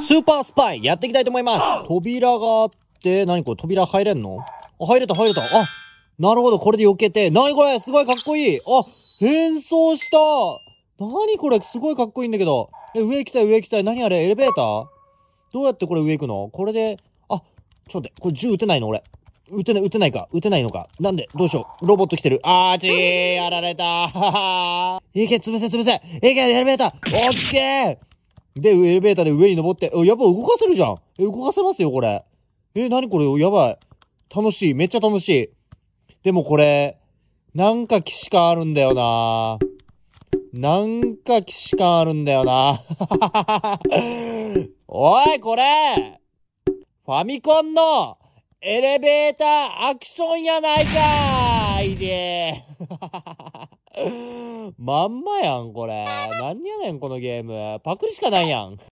スーパースパイやっていきたいと思います扉があって、何これ扉入れんのあ、入れた入れた。あ、なるほど、これで避けて。なにこれすごいかっこいいあ、変装したなにこれすごいかっこいいんだけど。え、上行きたい上行きたい。なにあれエレベーターどうやってこれ上行くのこれで、あ、ちょっと待って、これ銃撃てないの俺。撃てない、撃てないか撃てないのかなんでどうしようロボット来てる。あーちーやられたははーいけ、潰せ潰せいけ、エレベーターオッケーで、エレベーターで上に登って、やっぱ動かせるじゃん。え、動かせますよ、これ。え、なにこれ、やばい。楽しい。めっちゃ楽しい。でもこれ、なんか騎士感あるんだよななんか騎士感あるんだよな おい、これファミコンのエレベーターアクションやないかいでーまんまやん、これ。なんやねん、このゲーム。パクリしかないやん。